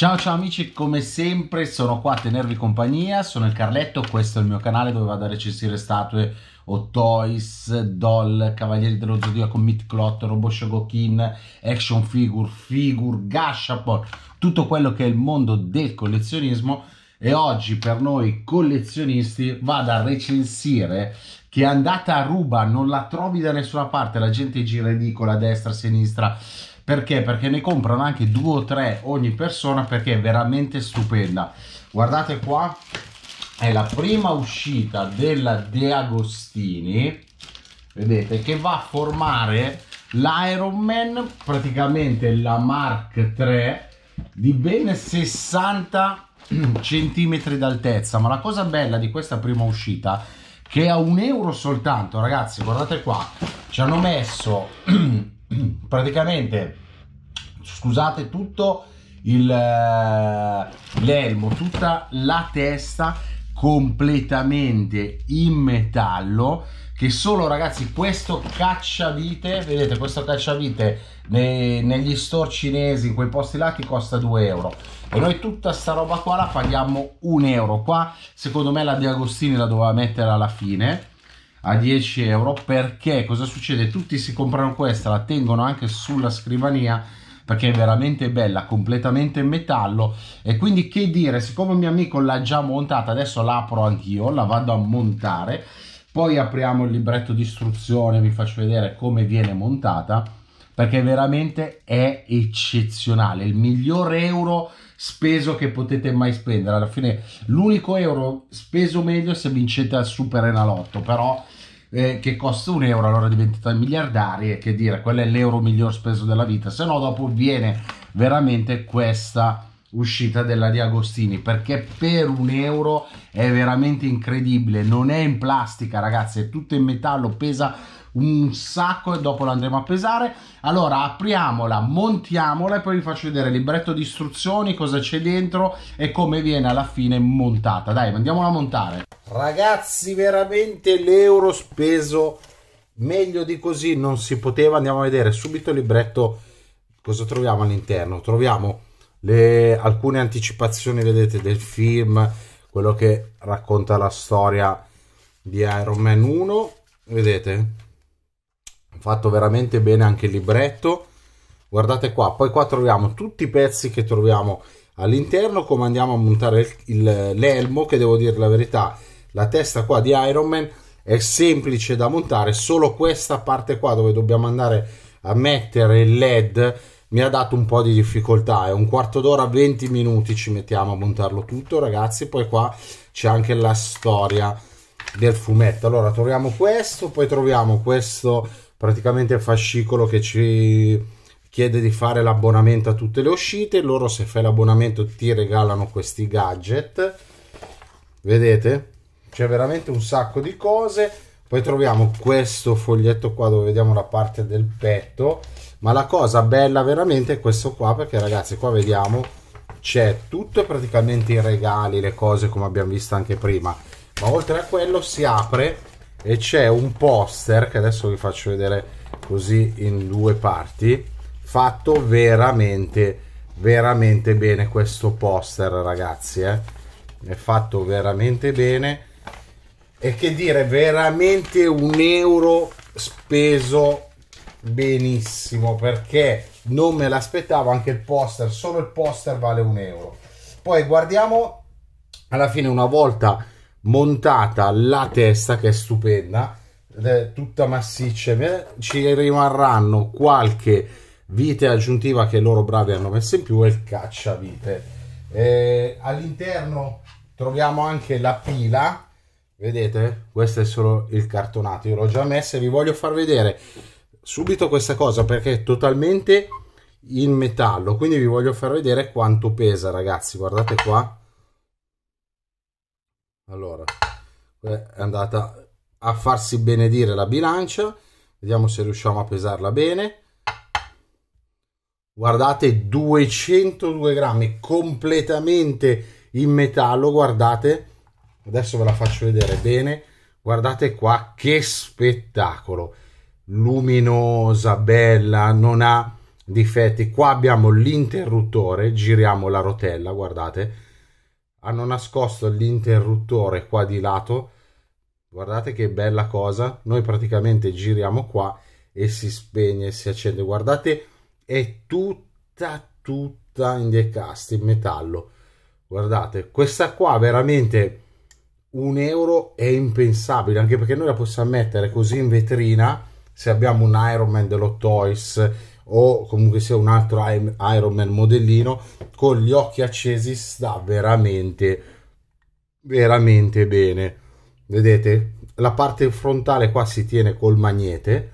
Ciao ciao amici, come sempre sono qua a tenervi compagnia, sono il Carletto, questo è il mio canale dove vado a recensire statue o toys, doll, Cavalieri dello Zodiaco, mit Clot, Robot Shogokin, action figure, figure, gashapon, tutto quello che è il mondo del collezionismo e oggi per noi collezionisti vado a recensire che è andata a ruba, non la trovi da nessuna parte, la gente gira e dicola a destra, a sinistra, perché? Perché ne comprano anche due o tre ogni persona perché è veramente stupenda. Guardate qua, è la prima uscita della De Agostini, vedete, che va a formare l'Iron Man, praticamente la Mark 3 di ben 60 cm d'altezza. Ma la cosa bella di questa prima uscita che a un euro soltanto, ragazzi, guardate qua, ci hanno messo praticamente scusate tutto eh, l'elmo tutta la testa completamente in metallo che solo ragazzi questo cacciavite vedete questo cacciavite nei, negli store cinesi in quei posti là ti costa 2 euro e noi tutta sta roba qua la paghiamo 1 euro qua secondo me la di Agostini la doveva mettere alla fine a 10 euro perché cosa succede? Tutti si comprano questa, la tengono anche sulla scrivania perché è veramente bella, completamente in metallo e quindi che dire, siccome mio amico l'ha già montata, adesso l'apro anch'io, la vado a montare, poi apriamo il libretto di istruzione, vi faccio vedere come viene montata perché veramente è eccezionale, il miglior euro speso che potete mai spendere. Alla fine l'unico euro speso meglio se vincete al Super Enalotto, però eh, che costa un euro, allora diventa miliardaria e che dire quello è l'euro miglior speso della vita, se no dopo viene veramente questa uscita della di Agostini perché per un euro è veramente incredibile non è in plastica ragazzi è tutto in metallo pesa un sacco e dopo lo andremo a pesare. Allora apriamola, montiamola e poi vi faccio vedere il libretto di istruzioni, cosa c'è dentro e come viene alla fine montata. Dai, andiamola a montare. Ragazzi, veramente l'euro speso meglio di così non si poteva. Andiamo a vedere subito il libretto cosa troviamo all'interno. Troviamo le, alcune anticipazioni, vedete, del film, quello che racconta la storia di Iron Man 1, vedete? fatto veramente bene anche il libretto guardate qua poi qua troviamo tutti i pezzi che troviamo all'interno come andiamo a montare l'elmo che devo dire la verità la testa qua di Iron Man è semplice da montare solo questa parte qua dove dobbiamo andare a mettere il led mi ha dato un po' di difficoltà è un quarto d'ora 20 minuti ci mettiamo a montarlo tutto ragazzi poi qua c'è anche la storia del fumetto allora troviamo questo poi troviamo questo praticamente il fascicolo che ci chiede di fare l'abbonamento a tutte le uscite loro se fai l'abbonamento ti regalano questi gadget vedete c'è veramente un sacco di cose poi troviamo questo foglietto qua dove vediamo la parte del petto ma la cosa bella veramente è questo qua perché ragazzi qua vediamo c'è tutto praticamente i regali le cose come abbiamo visto anche prima ma oltre a quello si apre e c'è un poster che adesso vi faccio vedere così in due parti fatto veramente veramente bene questo poster ragazzi eh? è fatto veramente bene e che dire veramente un euro speso benissimo perché non me l'aspettavo anche il poster solo il poster vale un euro poi guardiamo alla fine una volta montata la testa che è stupenda tutta massiccia ci rimarranno qualche vite aggiuntiva che loro bravi hanno messo in più e il cacciavite eh, all'interno troviamo anche la pila vedete questo è solo il cartonato io l'ho già messo e vi voglio far vedere subito questa cosa perché è totalmente in metallo quindi vi voglio far vedere quanto pesa ragazzi guardate qua allora è andata a farsi benedire la bilancia vediamo se riusciamo a pesarla bene guardate 202 grammi completamente in metallo guardate adesso ve la faccio vedere bene guardate qua che spettacolo luminosa bella non ha difetti qua abbiamo l'interruttore giriamo la rotella guardate hanno nascosto l'interruttore qua di lato guardate che bella cosa noi praticamente giriamo qua e si spegne si accende guardate è tutta tutta in decast in metallo guardate questa qua veramente un euro è impensabile anche perché noi la possiamo mettere così in vetrina se abbiamo un Iron Man dello Toys o comunque sia un altro Iron Man modellino con gli occhi accesi sta veramente veramente bene vedete la parte frontale qua si tiene col magnete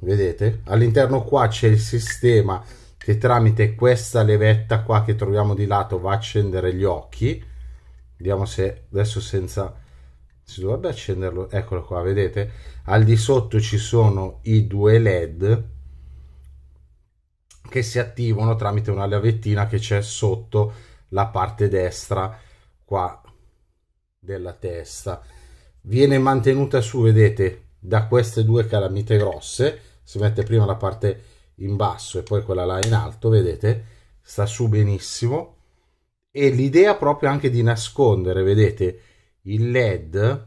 vedete all'interno qua c'è il sistema che tramite questa levetta qua che troviamo di lato va a accendere gli occhi vediamo se adesso senza si dovrebbe accenderlo eccolo qua vedete al di sotto ci sono i due led che si attivano tramite una levettina che c'è sotto la parte destra qua della testa viene mantenuta su vedete da queste due calamite grosse si mette prima la parte in basso e poi quella là in alto vedete sta su benissimo e l'idea proprio anche di nascondere vedete il led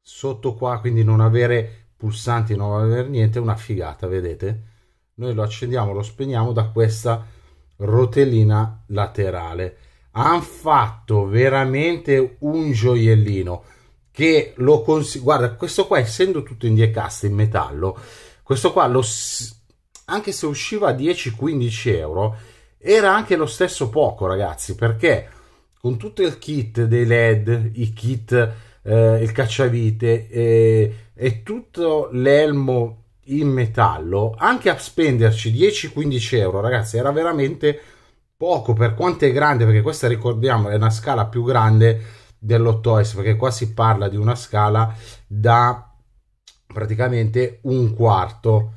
sotto qua quindi non avere pulsanti non avere niente una figata vedete noi lo accendiamo lo spegniamo da questa rotellina laterale hanno fatto veramente un gioiellino che lo consiglio guarda questo qua essendo tutto in diecast in metallo questo qua lo anche se usciva a 10-15 euro era anche lo stesso poco ragazzi perché con tutto il kit dei led i kit eh, il cacciavite eh, e tutto l'elmo in metallo, anche a spenderci 10-15 euro, ragazzi, era veramente poco per quanto è grande, perché questa ricordiamo è una scala più grande dell'8S, perché qua si parla di una scala da praticamente un quarto,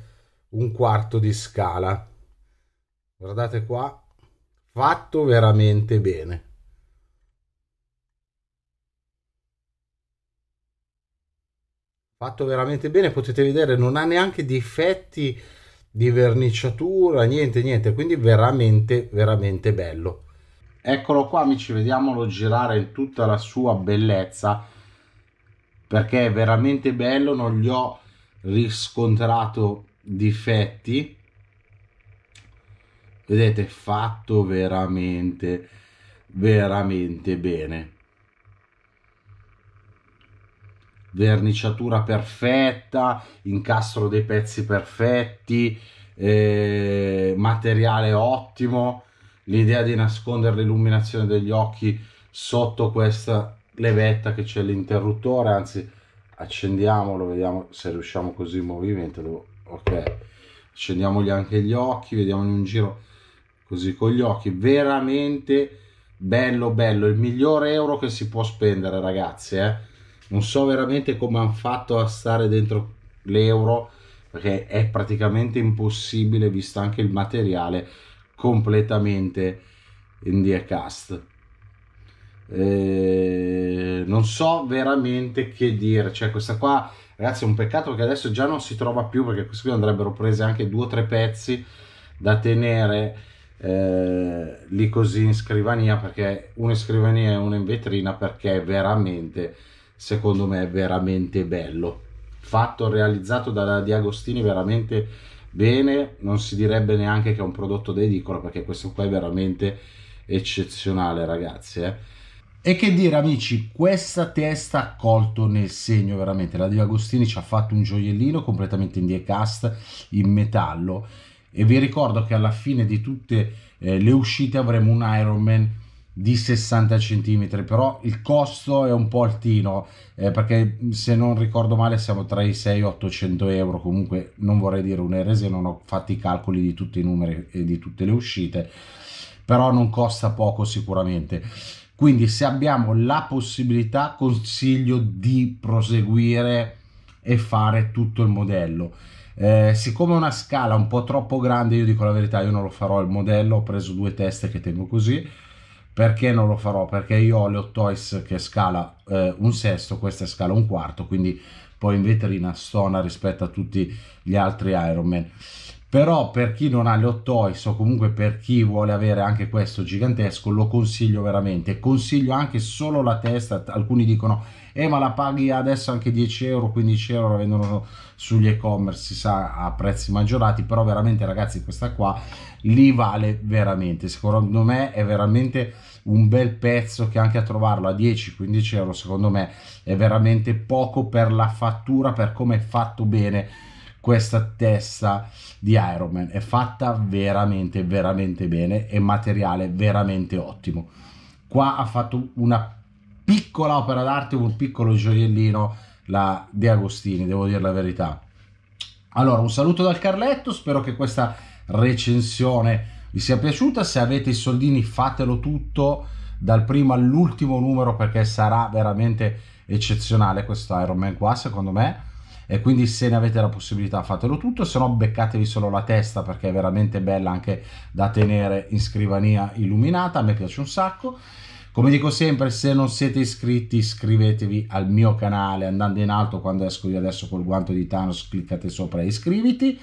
un quarto di scala. Guardate qua, fatto veramente bene. fatto veramente bene potete vedere non ha neanche difetti di verniciatura niente niente quindi veramente veramente bello eccolo qua amici vediamolo girare in tutta la sua bellezza perché è veramente bello non gli ho riscontrato difetti vedete fatto veramente veramente bene verniciatura perfetta, incastro dei pezzi perfetti, eh, materiale ottimo, l'idea di nascondere l'illuminazione degli occhi sotto questa levetta che c'è l'interruttore, anzi accendiamolo, vediamo se riusciamo così in movimento, ok, accendiamogli anche gli occhi, vediamo in un giro così con gli occhi, veramente bello bello, il migliore euro che si può spendere ragazzi, eh? non so veramente come hanno fatto a stare dentro l'euro perché è praticamente impossibile visto anche il materiale completamente in diecast eh, non so veramente che dire cioè questa qua ragazzi è un peccato che adesso già non si trova più perché queste qui andrebbero prese anche due o tre pezzi da tenere eh, lì così in scrivania perché una in scrivania e una in vetrina perché veramente secondo me è veramente bello. Fatto, realizzato da Di Agostini veramente bene, non si direbbe neanche che è un prodotto da perché questo qua è veramente eccezionale ragazzi. Eh. E che dire amici, questa testa ha colto nel segno veramente, la Di Agostini ci ha fatto un gioiellino completamente in diecast in metallo e vi ricordo che alla fine di tutte eh, le uscite avremo un Iron Man di 60 cm però il costo è un po' altino eh, perché se non ricordo male siamo tra i 6 e 800 euro comunque non vorrei dire un'eresia non ho fatto i calcoli di tutti i numeri e di tutte le uscite però non costa poco sicuramente quindi se abbiamo la possibilità consiglio di proseguire e fare tutto il modello eh, siccome è una scala un po' troppo grande io dico la verità io non lo farò il modello ho preso due teste che tengo così perché non lo farò? Perché io ho le Ottois che scala eh, un sesto, questa scala un quarto, quindi poi in veterina stona rispetto a tutti gli altri Iron Ironman però per chi non ha le 8 OIS o comunque per chi vuole avere anche questo gigantesco lo consiglio veramente consiglio anche solo la testa alcuni dicono eh ma la paghi adesso anche 10 euro 15 euro la vendono sugli e-commerce si sa a prezzi maggiorati però veramente ragazzi questa qua li vale veramente secondo me è veramente un bel pezzo che anche a trovarlo a 10-15 euro secondo me è veramente poco per la fattura per come è fatto bene questa testa di Iron Man è fatta veramente veramente bene e materiale veramente ottimo qua ha fatto una piccola opera d'arte un piccolo gioiellino la De Agostini devo dire la verità allora un saluto dal Carletto spero che questa recensione vi sia piaciuta se avete i soldini fatelo tutto dal primo all'ultimo numero perché sarà veramente eccezionale questo Iron Man qua secondo me e quindi se ne avete la possibilità fatelo tutto, se no beccatevi solo la testa perché è veramente bella anche da tenere in scrivania illuminata, a me piace un sacco. Come dico sempre, se non siete iscritti, iscrivetevi al mio canale andando in alto quando esco io adesso col guanto di Thanos, cliccate sopra e iscriviti.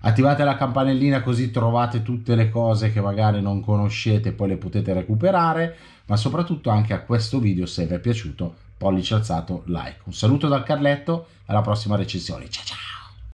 Attivate la campanellina così trovate tutte le cose che magari non conoscete, e poi le potete recuperare, ma soprattutto anche a questo video se vi è piaciuto pollice alzato, like. Un saluto dal Carletto, alla prossima recensione. Ciao ciao!